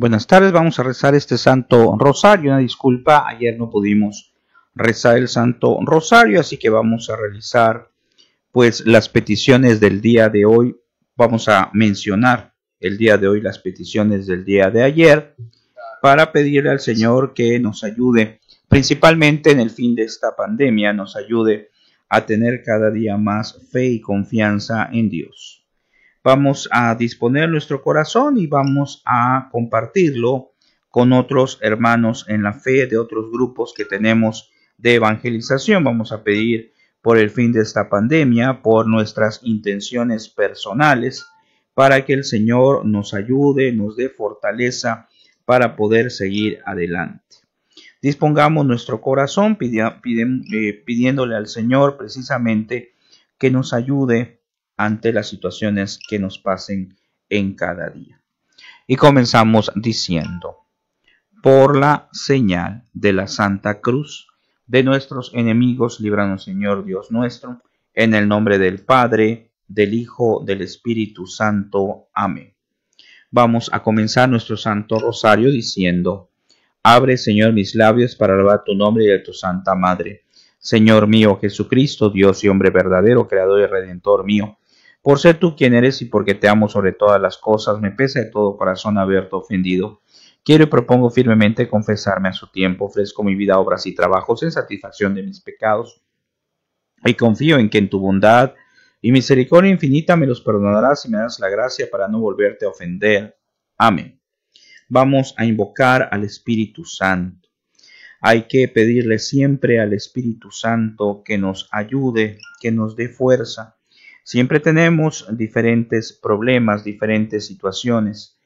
Buenas tardes, vamos a rezar este Santo Rosario. Una disculpa, ayer no pudimos rezar el Santo Rosario, así que vamos a realizar pues las peticiones del día de hoy. Vamos a mencionar el día de hoy las peticiones del día de ayer para pedirle al Señor que nos ayude, principalmente en el fin de esta pandemia, nos ayude a tener cada día más fe y confianza en Dios vamos a disponer nuestro corazón y vamos a compartirlo con otros hermanos en la fe de otros grupos que tenemos de evangelización. Vamos a pedir por el fin de esta pandemia, por nuestras intenciones personales, para que el Señor nos ayude, nos dé fortaleza para poder seguir adelante. Dispongamos nuestro corazón eh, pidiéndole al Señor precisamente que nos ayude ante las situaciones que nos pasen en cada día. Y comenzamos diciendo, por la señal de la Santa Cruz, de nuestros enemigos, líbranos Señor Dios nuestro, en el nombre del Padre, del Hijo, del Espíritu Santo. Amén. Vamos a comenzar nuestro Santo Rosario diciendo, Abre Señor mis labios para alabar tu nombre y de tu Santa Madre. Señor mío Jesucristo, Dios y hombre verdadero, Creador y Redentor mío por ser tú quien eres y porque te amo sobre todas las cosas, me pesa de todo corazón haberte ofendido. Quiero y propongo firmemente confesarme a su tiempo, ofrezco mi vida, obras y trabajos en satisfacción de mis pecados, y confío en que en tu bondad y misericordia infinita me los perdonarás y me das la gracia para no volverte a ofender. Amén. Vamos a invocar al Espíritu Santo. Hay que pedirle siempre al Espíritu Santo que nos ayude, que nos dé fuerza, Siempre tenemos diferentes problemas, diferentes situaciones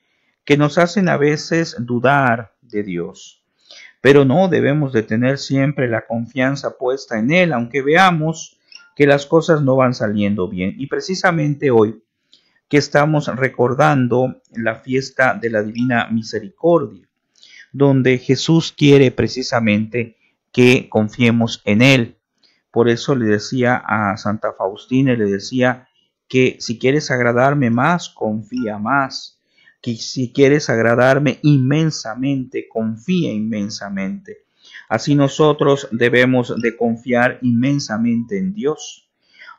que nos hacen a veces dudar de Dios. Pero no debemos de tener siempre la confianza puesta en Él, aunque veamos que las cosas no van saliendo bien. Y precisamente hoy que estamos recordando la fiesta de la Divina Misericordia, donde Jesús quiere precisamente que confiemos en Él, por eso le decía a Santa Faustina, le decía que si quieres agradarme más, confía más. Que si quieres agradarme inmensamente, confía inmensamente. Así nosotros debemos de confiar inmensamente en Dios.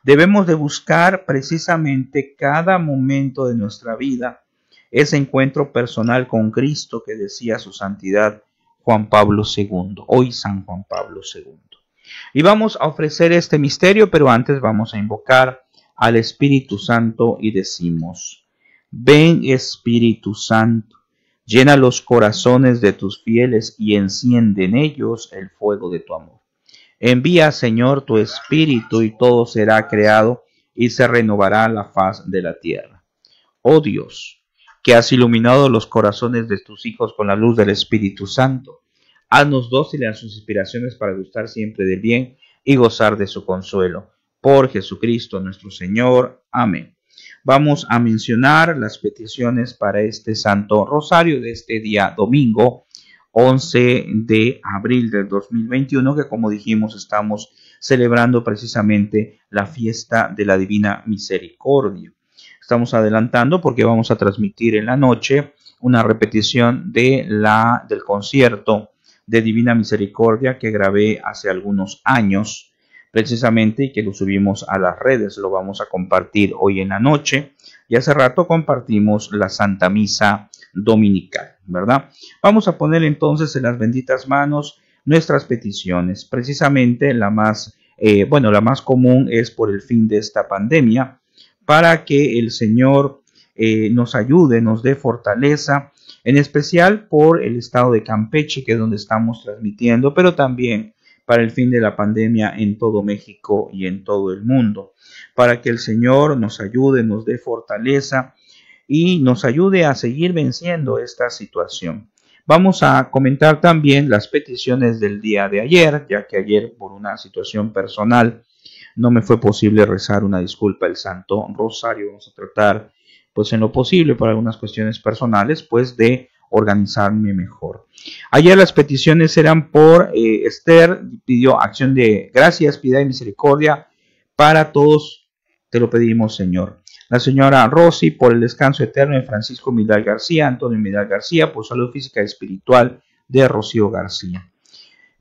Debemos de buscar precisamente cada momento de nuestra vida ese encuentro personal con Cristo que decía su santidad Juan Pablo II, hoy San Juan Pablo II. Y vamos a ofrecer este misterio, pero antes vamos a invocar al Espíritu Santo y decimos, ven Espíritu Santo, llena los corazones de tus fieles y enciende en ellos el fuego de tu amor. Envía, Señor, tu Espíritu y todo será creado y se renovará la faz de la tierra. Oh Dios, que has iluminado los corazones de tus hijos con la luz del Espíritu Santo Haznos le a sus inspiraciones para gustar siempre del bien y gozar de su consuelo. Por Jesucristo nuestro Señor. Amén. Vamos a mencionar las peticiones para este Santo Rosario de este día domingo 11 de abril del 2021, que como dijimos estamos celebrando precisamente la fiesta de la Divina Misericordia. Estamos adelantando porque vamos a transmitir en la noche una repetición de la, del concierto de Divina Misericordia que grabé hace algunos años precisamente y que lo subimos a las redes, lo vamos a compartir hoy en la noche y hace rato compartimos la Santa Misa Dominical, ¿verdad? Vamos a poner entonces en las benditas manos nuestras peticiones, precisamente la más, eh, bueno, la más común es por el fin de esta pandemia, para que el Señor eh, nos ayude, nos dé fortaleza en especial por el estado de Campeche, que es donde estamos transmitiendo, pero también para el fin de la pandemia en todo México y en todo el mundo, para que el Señor nos ayude, nos dé fortaleza y nos ayude a seguir venciendo esta situación. Vamos a comentar también las peticiones del día de ayer, ya que ayer por una situación personal no me fue posible rezar una disculpa el Santo Rosario. Vamos a tratar pues en lo posible por algunas cuestiones personales, pues de organizarme mejor. Ayer las peticiones eran por eh, Esther, pidió acción de gracias, piedad y misericordia para todos, te lo pedimos Señor. La señora Rossi por el descanso eterno de Francisco Midal García, Antonio Midal García, por salud física y espiritual de Rocío García.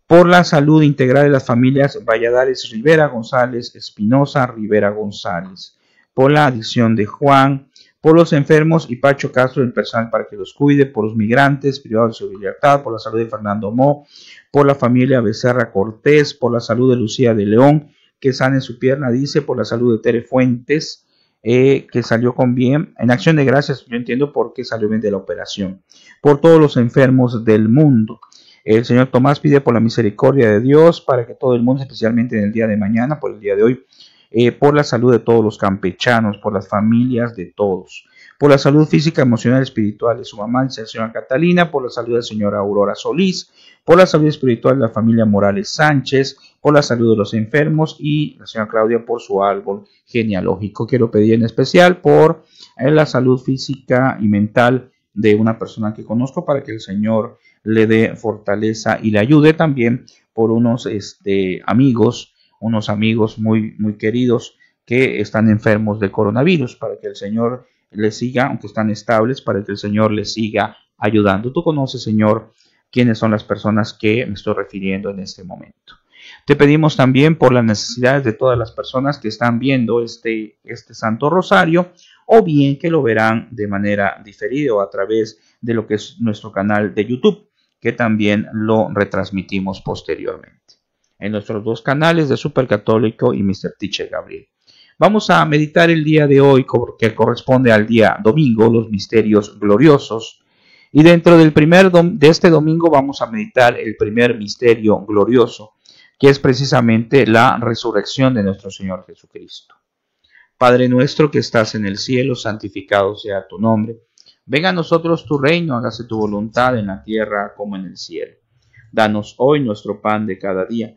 Por la salud integral de las familias Valladares Rivera González Espinosa Rivera González. Por la adicción de Juan por los enfermos y Pacho Castro, el personal para que los cuide, por los migrantes privados de su libertad, por la salud de Fernando Mo, por la familia Becerra Cortés, por la salud de Lucía de León, que sane su pierna, dice, por la salud de Tere Fuentes, eh, que salió con bien. En acción de gracias, yo entiendo por qué salió bien de la operación. Por todos los enfermos del mundo. El señor Tomás pide por la misericordia de Dios para que todo el mundo, especialmente en el día de mañana, por el día de hoy, eh, por la salud de todos los campechanos, por las familias de todos, por la salud física, emocional, espiritual de su mamá, señora Catalina, por la salud de la señora Aurora Solís, por la salud espiritual de la familia Morales Sánchez, por la salud de los enfermos y la señora Claudia por su árbol genealógico. Quiero pedir en especial por eh, la salud física y mental de una persona que conozco para que el Señor le dé fortaleza y le ayude también por unos este, amigos unos amigos muy, muy queridos que están enfermos de coronavirus, para que el Señor les siga, aunque están estables, para que el Señor les siga ayudando. Tú conoces, Señor, quiénes son las personas que me estoy refiriendo en este momento. Te pedimos también por las necesidades de todas las personas que están viendo este, este Santo Rosario o bien que lo verán de manera diferida o a través de lo que es nuestro canal de YouTube, que también lo retransmitimos posteriormente en nuestros dos canales de Supercatólico Católico y Mr. Tiche Gabriel. Vamos a meditar el día de hoy, que corresponde al día domingo, los misterios gloriosos. Y dentro del primer de este domingo vamos a meditar el primer misterio glorioso, que es precisamente la resurrección de nuestro Señor Jesucristo. Padre nuestro que estás en el cielo, santificado sea tu nombre. Venga a nosotros tu reino, hágase tu voluntad en la tierra como en el cielo. Danos hoy nuestro pan de cada día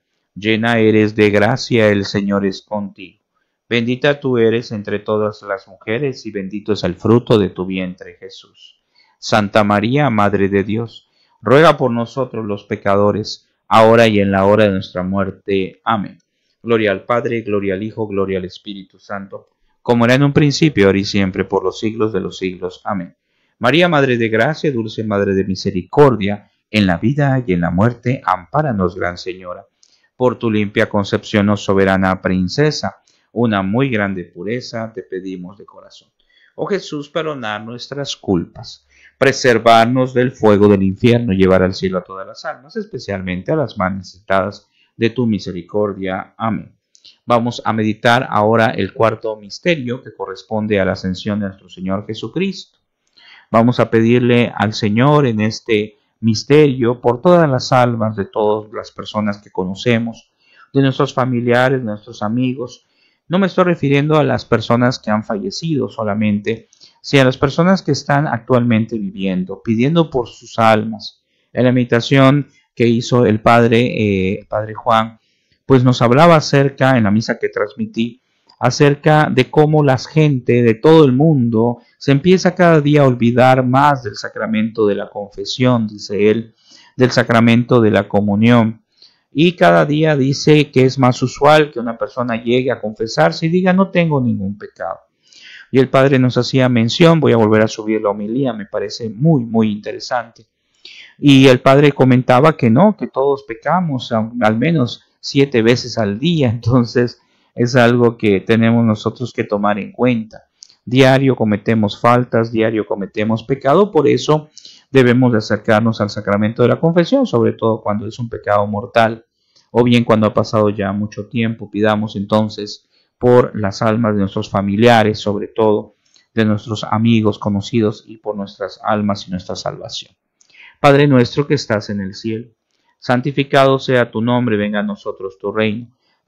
llena eres de gracia, el Señor es contigo. Bendita tú eres entre todas las mujeres, y bendito es el fruto de tu vientre, Jesús. Santa María, Madre de Dios, ruega por nosotros los pecadores, ahora y en la hora de nuestra muerte. Amén. Gloria al Padre, gloria al Hijo, gloria al Espíritu Santo, como era en un principio, ahora y siempre, por los siglos de los siglos. Amén. María, Madre de Gracia, Dulce Madre de Misericordia, en la vida y en la muerte, ampáranos, Gran Señora por tu limpia concepción, oh soberana princesa. Una muy grande pureza te pedimos de corazón. Oh Jesús, perdonar nuestras culpas, preservarnos del fuego del infierno, llevar al cielo a todas las almas, especialmente a las más necesitadas de tu misericordia. Amén. Vamos a meditar ahora el cuarto misterio que corresponde a la ascensión de nuestro Señor Jesucristo. Vamos a pedirle al Señor en este misterio por todas las almas de todas las personas que conocemos, de nuestros familiares, nuestros amigos. No me estoy refiriendo a las personas que han fallecido solamente, sino a las personas que están actualmente viviendo, pidiendo por sus almas. En la meditación que hizo el padre, eh, padre Juan, pues nos hablaba acerca, en la misa que transmití, acerca de cómo la gente de todo el mundo se empieza cada día a olvidar más del sacramento de la confesión, dice él, del sacramento de la comunión. Y cada día dice que es más usual que una persona llegue a confesarse y diga no tengo ningún pecado. Y el padre nos hacía mención, voy a volver a subir la homilía, me parece muy, muy interesante. Y el padre comentaba que no, que todos pecamos al menos siete veces al día, entonces es algo que tenemos nosotros que tomar en cuenta. Diario cometemos faltas, diario cometemos pecado, por eso debemos de acercarnos al sacramento de la confesión, sobre todo cuando es un pecado mortal o bien cuando ha pasado ya mucho tiempo. Pidamos entonces por las almas de nuestros familiares, sobre todo de nuestros amigos, conocidos y por nuestras almas y nuestra salvación. Padre nuestro que estás en el cielo, santificado sea tu nombre, venga a nosotros tu reino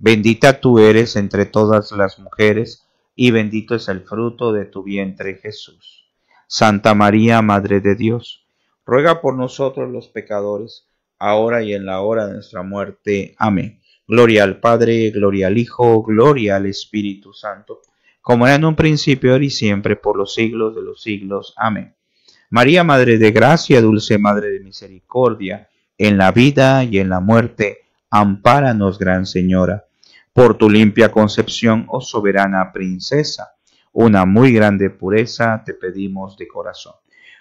Bendita tú eres entre todas las mujeres, y bendito es el fruto de tu vientre Jesús. Santa María, Madre de Dios, ruega por nosotros los pecadores, ahora y en la hora de nuestra muerte. Amén. Gloria al Padre, gloria al Hijo, gloria al Espíritu Santo, como era en un principio, ahora y siempre, por los siglos de los siglos. Amén. María, Madre de Gracia, Dulce Madre de Misericordia, en la vida y en la muerte, ampáranos, Gran Señora por tu limpia concepción, oh soberana princesa, una muy grande pureza te pedimos de corazón.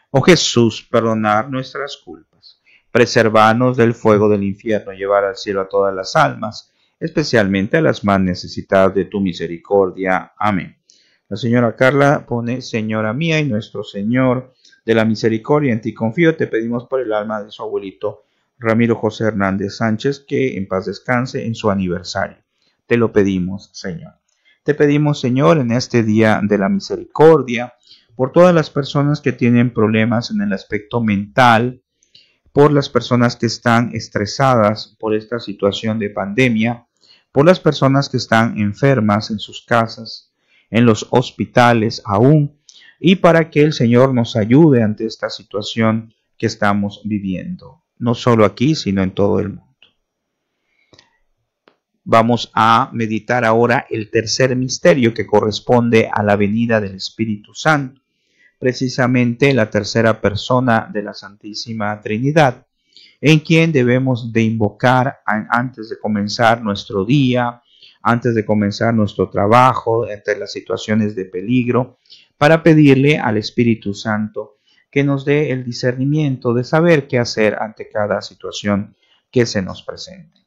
Oh Jesús, perdonar nuestras culpas, preservarnos del fuego del infierno, llevar al cielo a todas las almas, especialmente a las más necesitadas de tu misericordia. Amén. La señora Carla pone, Señora mía y nuestro Señor de la misericordia, en ti confío, te pedimos por el alma de su abuelito Ramiro José Hernández Sánchez, que en paz descanse en su aniversario te lo pedimos, Señor. Te pedimos, Señor, en este día de la misericordia, por todas las personas que tienen problemas en el aspecto mental, por las personas que están estresadas por esta situación de pandemia, por las personas que están enfermas en sus casas, en los hospitales aún, y para que el Señor nos ayude ante esta situación que estamos viviendo, no solo aquí, sino en todo el mundo. Vamos a meditar ahora el tercer misterio que corresponde a la venida del Espíritu Santo, precisamente la tercera persona de la Santísima Trinidad, en quien debemos de invocar antes de comenzar nuestro día, antes de comenzar nuestro trabajo, entre las situaciones de peligro, para pedirle al Espíritu Santo que nos dé el discernimiento de saber qué hacer ante cada situación que se nos presente.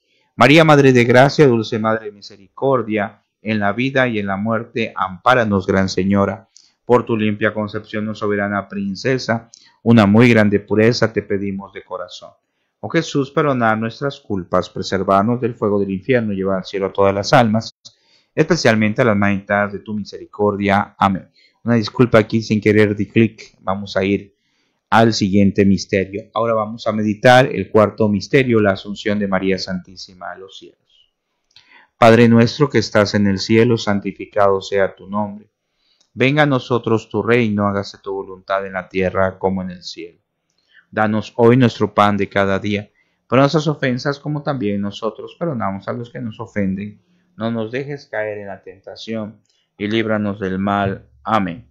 María, Madre de Gracia, Dulce Madre de Misericordia, en la vida y en la muerte, ampáranos, Gran Señora. Por tu limpia concepción, oh soberana princesa, una muy grande pureza te pedimos de corazón. Oh Jesús, perdonad nuestras culpas, preservarnos del fuego del infierno, y llevar al cielo a todas las almas, especialmente a las más de tu misericordia. Amén. Una disculpa aquí sin querer de clic. Vamos a ir al siguiente misterio. Ahora vamos a meditar el cuarto misterio, la asunción de María Santísima a los cielos. Padre nuestro que estás en el cielo, santificado sea tu nombre. Venga a nosotros tu reino, hágase tu voluntad en la tierra como en el cielo. Danos hoy nuestro pan de cada día. Por nuestras ofensas, como también nosotros perdonamos a los que nos ofenden. No nos dejes caer en la tentación y líbranos del mal. Amén.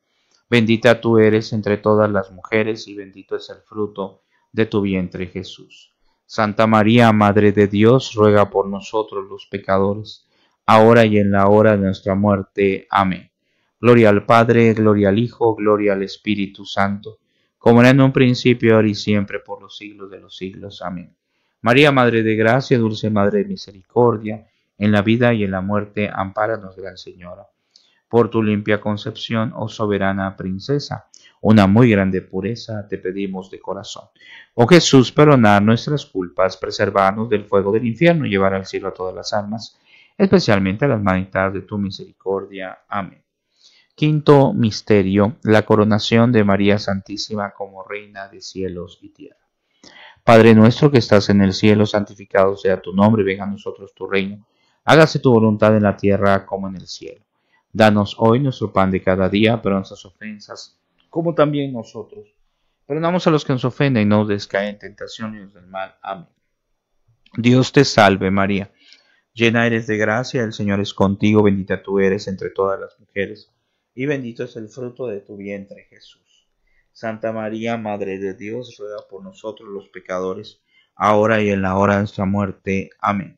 Bendita tú eres entre todas las mujeres y bendito es el fruto de tu vientre Jesús. Santa María, Madre de Dios, ruega por nosotros los pecadores, ahora y en la hora de nuestra muerte. Amén. Gloria al Padre, gloria al Hijo, gloria al Espíritu Santo, como era en un principio, ahora y siempre, por los siglos de los siglos. Amén. María, Madre de Gracia, Dulce Madre de Misericordia, en la vida y en la muerte, amparanos, Gran Señora por tu limpia concepción, oh soberana princesa. Una muy grande pureza te pedimos de corazón. Oh Jesús, perdonar nuestras culpas, preservarnos del fuego del infierno y llevar al cielo a todas las almas, especialmente a las manitas de tu misericordia. Amén. Quinto misterio, la coronación de María Santísima como Reina de cielos y tierra. Padre nuestro que estás en el cielo, santificado sea tu nombre, venga a nosotros tu reino, hágase tu voluntad en la tierra como en el cielo. Danos hoy nuestro pan de cada día, pero nuestras ofensas, como también nosotros. Perdonamos a los que nos ofenden y no descaen tentaciones del mal. Amén. Dios te salve María, llena eres de gracia, el Señor es contigo, bendita tú eres entre todas las mujeres, y bendito es el fruto de tu vientre Jesús. Santa María, Madre de Dios, ruega por nosotros los pecadores, ahora y en la hora de nuestra muerte. Amén.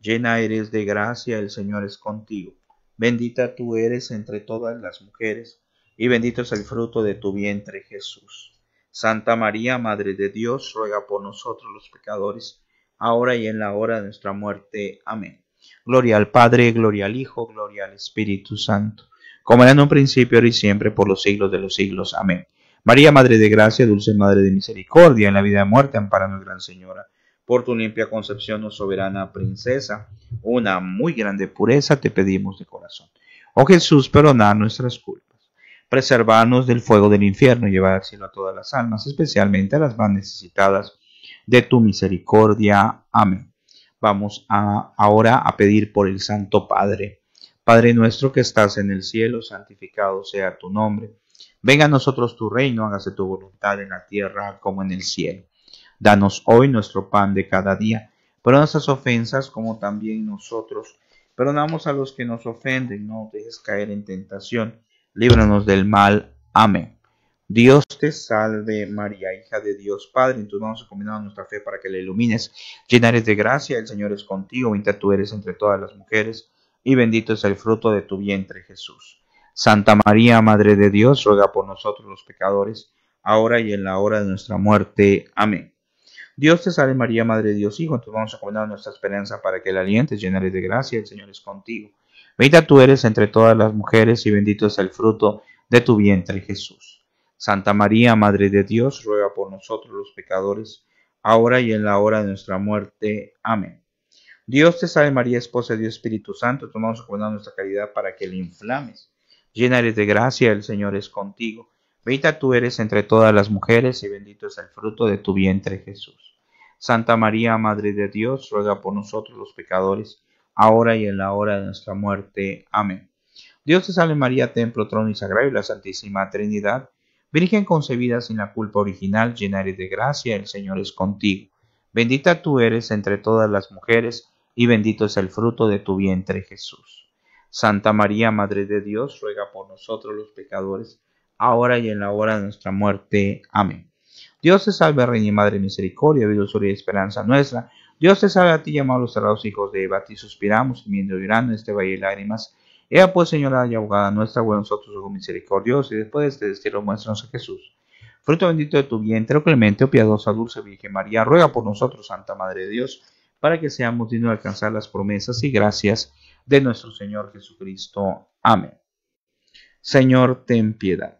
llena eres de gracia, el Señor es contigo. Bendita tú eres entre todas las mujeres, y bendito es el fruto de tu vientre, Jesús. Santa María, Madre de Dios, ruega por nosotros los pecadores, ahora y en la hora de nuestra muerte. Amén. Gloria al Padre, gloria al Hijo, gloria al Espíritu Santo, como era en un principio, ahora y siempre, por los siglos de los siglos. Amén. María, Madre de Gracia, Dulce Madre de Misericordia, en la vida y muerte, amparanos, Gran Señora por tu limpia concepción, oh soberana princesa, una muy grande pureza te pedimos de corazón. Oh Jesús, perdona nuestras culpas, preservarnos del fuego del infierno y llevar al cielo a todas las almas, especialmente a las más necesitadas de tu misericordia. Amén. Vamos ahora a pedir por el Santo Padre. Padre nuestro que estás en el cielo, santificado sea tu nombre. Venga a nosotros tu reino, hágase tu voluntad en la tierra como en el cielo. Danos hoy nuestro pan de cada día. Perdona nuestras ofensas como también nosotros. Perdonamos a los que nos ofenden. No dejes caer en tentación. Líbranos del mal. Amén. Dios te salve María, hija de Dios Padre, en tus manos combinado nuestra fe para que la ilumines, llena eres de gracia, el Señor es contigo, bendita tú eres entre todas las mujeres, y bendito es el fruto de tu vientre Jesús. Santa María, Madre de Dios, ruega por nosotros los pecadores, ahora y en la hora de nuestra muerte. Amén. Dios te salve María, Madre de Dios, Hijo, te vamos a encomendada nuestra esperanza para que la alientes, llena de gracia, el Señor es contigo. Bendita tú eres entre todas las mujeres y bendito es el fruto de tu vientre, Jesús. Santa María, Madre de Dios, ruega por nosotros los pecadores, ahora y en la hora de nuestra muerte. Amén. Dios te salve María, esposa de Dios Espíritu Santo, tomamos comandante nuestra caridad para que le inflames. Llena eres de gracia, el Señor es contigo. Bendita tú eres entre todas las mujeres y bendito es el fruto de tu vientre Jesús. Santa María, Madre de Dios, ruega por nosotros los pecadores, ahora y en la hora de nuestra muerte. Amén. Dios te salve María, templo, trono y sagrario, la Santísima Trinidad, Virgen concebida sin la culpa original, llena eres de gracia, el Señor es contigo. Bendita tú eres entre todas las mujeres, y bendito es el fruto de tu vientre Jesús. Santa María, Madre de Dios, ruega por nosotros los pecadores, ahora y en la hora de nuestra muerte. Amén. Dios te salve, Reina y Madre Misericordia, dulzura y esperanza nuestra. Dios te salve a ti, llamados los hijos de Eva, a ti suspiramos, gimiendo y llorando en este valle de lágrimas. Ea pues, Señora y abogada nuestra, bueno nosotros, ojo misericordioso, y después de este destierro, muéstranos a Jesús. Fruto bendito de tu vientre, o oh clemente, o oh piadosa, dulce Virgen María, ruega por nosotros, Santa Madre de Dios, para que seamos dignos de alcanzar las promesas y gracias de nuestro Señor Jesucristo. Amén. Señor, ten piedad.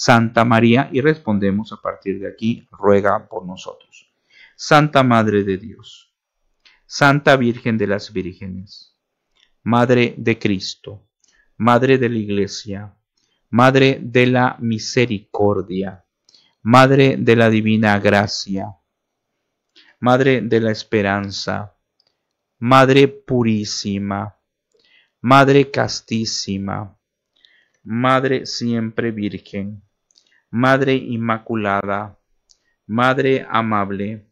Santa María, y respondemos a partir de aquí, ruega por nosotros. Santa Madre de Dios, Santa Virgen de las Vírgenes, Madre de Cristo, Madre de la Iglesia, Madre de la Misericordia, Madre de la Divina Gracia, Madre de la Esperanza, Madre Purísima, Madre Castísima, Madre siempre Virgen, Madre Inmaculada, Madre Amable,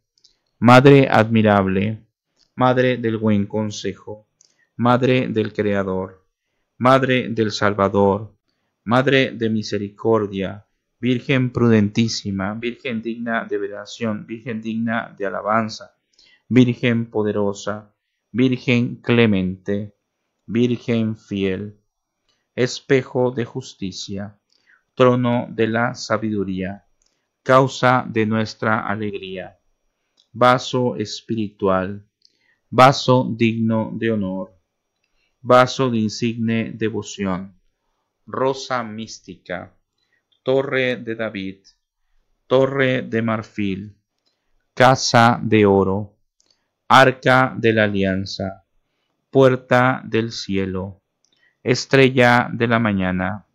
Madre Admirable, Madre del Buen Consejo, Madre del Creador, Madre del Salvador, Madre de Misericordia, Virgen prudentísima, Virgen digna de veneración, Virgen digna de alabanza, Virgen poderosa, Virgen clemente, Virgen fiel, espejo de justicia trono de la sabiduría, causa de nuestra alegría, vaso espiritual, vaso digno de honor, vaso de insigne devoción, rosa mística, torre de David, torre de marfil, casa de oro, arca de la alianza, puerta del cielo, estrella de la mañana,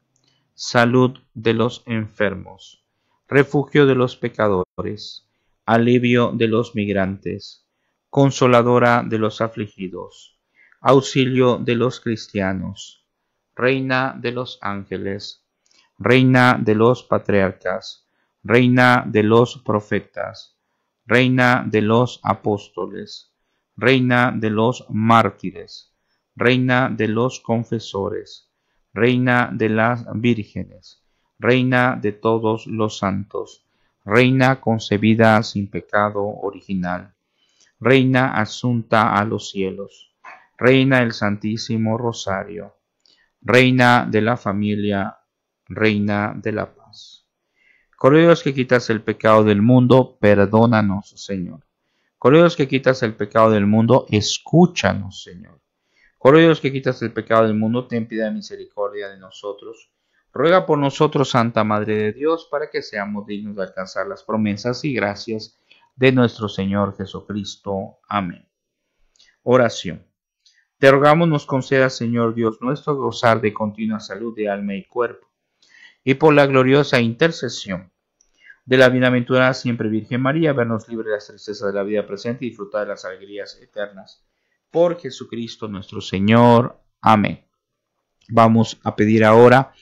salud de los enfermos, refugio de los pecadores, alivio de los migrantes, consoladora de los afligidos, auxilio de los cristianos, reina de los ángeles, reina de los patriarcas, reina de los profetas, reina de los apóstoles, reina de los mártires, reina de los confesores, reina de las vírgenes, Reina de todos los santos, Reina concebida sin pecado original, Reina asunta a los cielos, Reina el Santísimo Rosario, Reina de la familia, Reina de la paz. Correos que quitas el pecado del mundo, perdónanos, Señor. Correos que quitas el pecado del mundo, escúchanos, Señor. Correos que quitas el pecado del mundo, ten piedad misericordia de nosotros ruega por nosotros, Santa Madre de Dios, para que seamos dignos de alcanzar las promesas y gracias de nuestro Señor Jesucristo. Amén. Oración. Te rogamos nos conceda, Señor Dios nuestro, gozar de continua salud de alma y cuerpo, y por la gloriosa intercesión de la bienaventurada siempre Virgen María, vernos libre de las tristezas de la vida presente y disfrutar de las alegrías eternas. Por Jesucristo nuestro Señor. Amén. Vamos a pedir ahora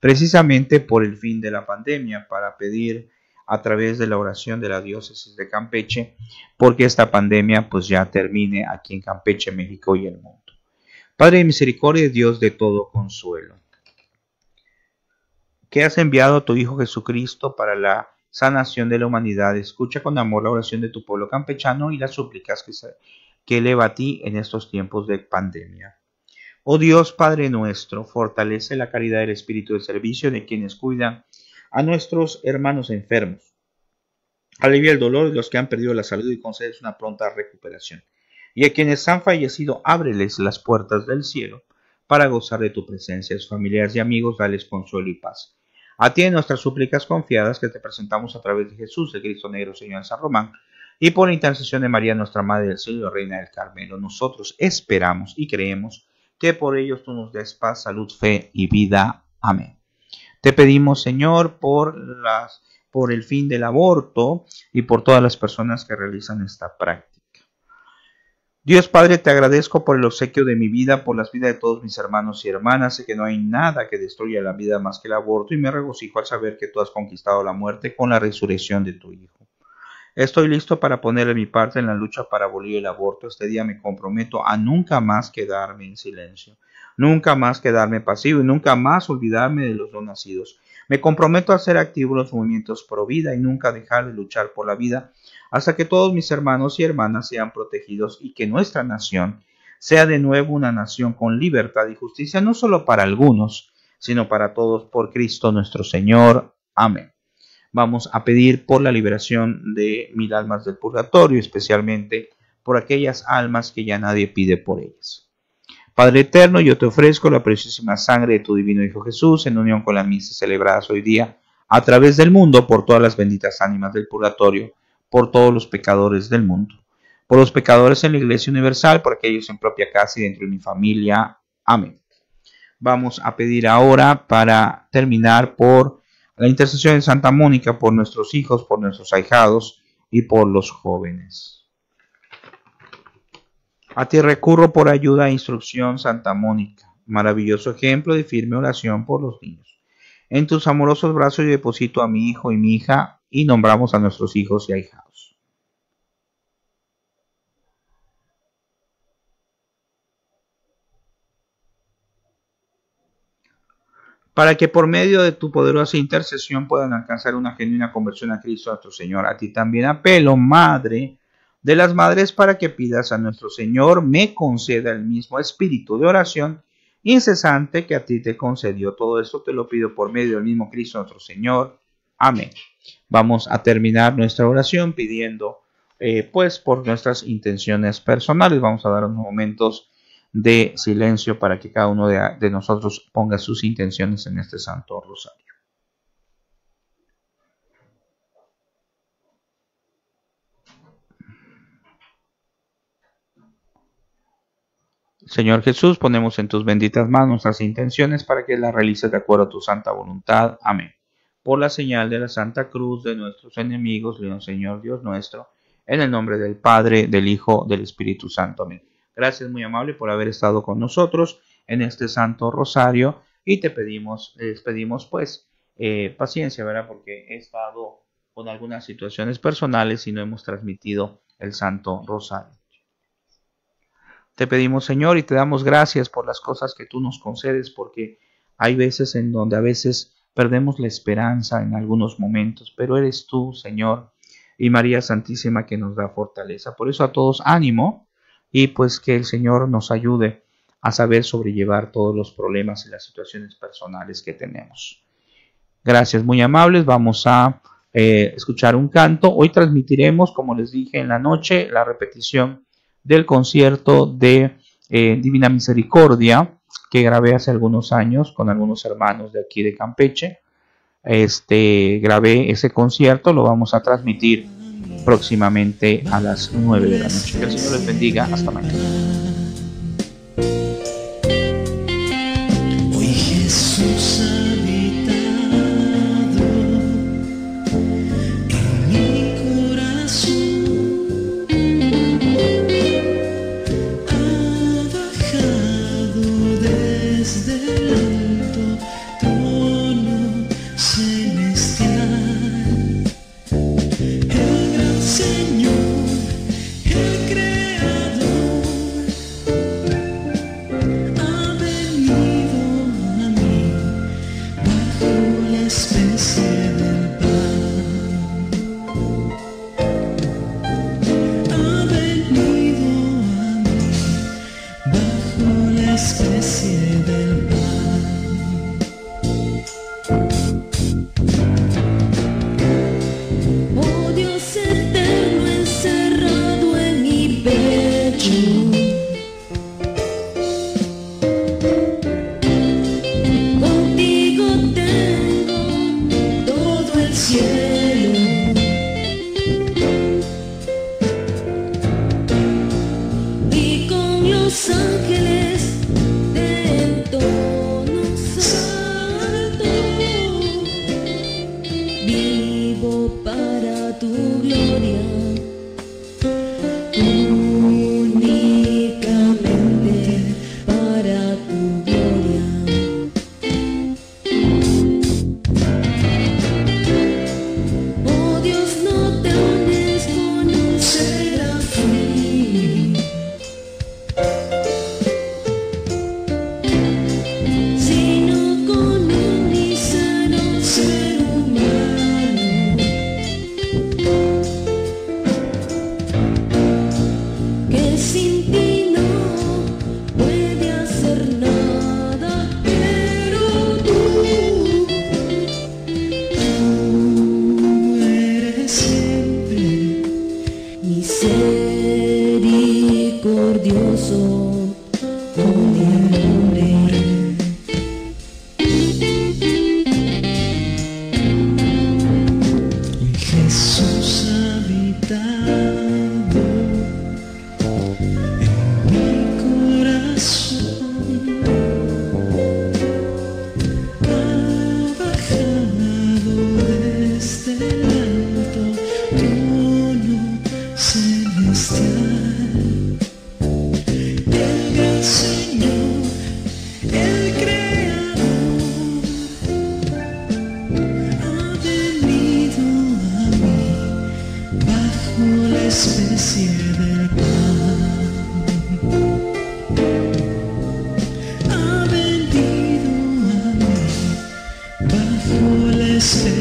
precisamente por el fin de la pandemia, para pedir a través de la oración de la diócesis de Campeche, porque esta pandemia pues ya termine aquí en Campeche, México y el mundo. Padre de misericordia, Dios de todo consuelo, que has enviado a tu Hijo Jesucristo para la sanación de la humanidad, escucha con amor la oración de tu pueblo campechano y las súplicas que, que eleva a ti en estos tiempos de pandemia. Oh Dios Padre nuestro, fortalece la caridad del espíritu de servicio de quienes cuidan a nuestros hermanos enfermos. Alivia el dolor de los que han perdido la salud y concedes una pronta recuperación. Y a quienes han fallecido, ábreles las puertas del cielo para gozar de tu presencia. A sus familiares y amigos, dales consuelo y paz. A ti en nuestras súplicas confiadas que te presentamos a través de Jesús, el Cristo Negro, Señor San Román, y por la intercesión de María, nuestra Madre del Cielo, Reina del Carmelo, nosotros esperamos y creemos que por ellos tú nos des paz, salud, fe y vida. Amén. Te pedimos, Señor, por las por el fin del aborto y por todas las personas que realizan esta práctica. Dios Padre, te agradezco por el obsequio de mi vida, por las vidas de todos mis hermanos y hermanas. Sé que no hay nada que destruya la vida más que el aborto y me regocijo al saber que tú has conquistado la muerte con la resurrección de tu Hijo. Estoy listo para ponerle mi parte en la lucha para abolir el aborto. Este día me comprometo a nunca más quedarme en silencio, nunca más quedarme pasivo y nunca más olvidarme de los no nacidos. Me comprometo a ser activo en los movimientos pro vida y nunca dejar de luchar por la vida hasta que todos mis hermanos y hermanas sean protegidos y que nuestra nación sea de nuevo una nación con libertad y justicia, no solo para algunos, sino para todos, por Cristo nuestro Señor. Amén vamos a pedir por la liberación de mil almas del purgatorio, especialmente por aquellas almas que ya nadie pide por ellas. Padre eterno, yo te ofrezco la preciosísima sangre de tu divino Hijo Jesús en unión con las misas celebradas hoy día a través del mundo por todas las benditas ánimas del purgatorio, por todos los pecadores del mundo, por los pecadores en la Iglesia Universal, por aquellos en propia casa y dentro de mi familia. Amén. Vamos a pedir ahora para terminar por la intercesión de Santa Mónica por nuestros hijos, por nuestros ahijados y por los jóvenes. A ti recurro por ayuda e instrucción, Santa Mónica, maravilloso ejemplo de firme oración por los niños. En tus amorosos brazos yo deposito a mi hijo y mi hija y nombramos a nuestros hijos y ahijados. para que por medio de tu poderosa intercesión puedan alcanzar una genuina conversión a Cristo, a tu Señor. A ti también apelo, Madre de las Madres, para que pidas a nuestro Señor me conceda el mismo espíritu de oración incesante que a ti te concedió. Todo esto te lo pido por medio del mismo Cristo, nuestro Señor. Amén. Vamos a terminar nuestra oración pidiendo, eh, pues, por nuestras intenciones personales. Vamos a dar unos momentos de silencio para que cada uno de, nosotros ponga sus intenciones en este Santo Rosario. Señor Jesús, ponemos en tus benditas manos las intenciones para que las realices de acuerdo a tu santa voluntad. Amén. Por la señal de la Santa Cruz de nuestros enemigos, León Señor Dios nuestro, en el nombre del Padre, del Hijo, del Espíritu Santo. Amén. Gracias muy amable por haber estado con nosotros en este Santo Rosario y te pedimos, les eh, pedimos pues eh, paciencia, ¿verdad? Porque he estado con algunas situaciones personales y no hemos transmitido el Santo Rosario. Te pedimos Señor y te damos gracias por las cosas que tú nos concedes porque hay veces en donde a veces perdemos la esperanza en algunos momentos, pero eres tú Señor y María Santísima que nos da fortaleza. Por eso a todos ánimo y pues que el Señor nos ayude a saber sobrellevar todos los problemas y las situaciones personales que tenemos. Gracias, muy amables. Vamos a eh, escuchar un canto. Hoy transmitiremos, como les dije en la noche, la repetición del concierto de eh, Divina Misericordia que grabé hace algunos años con algunos hermanos de aquí de Campeche. Este grabé ese concierto, lo vamos a transmitir próximamente a las 9 de la noche. Que el Señor les bendiga. Hasta mañana.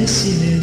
谢谢。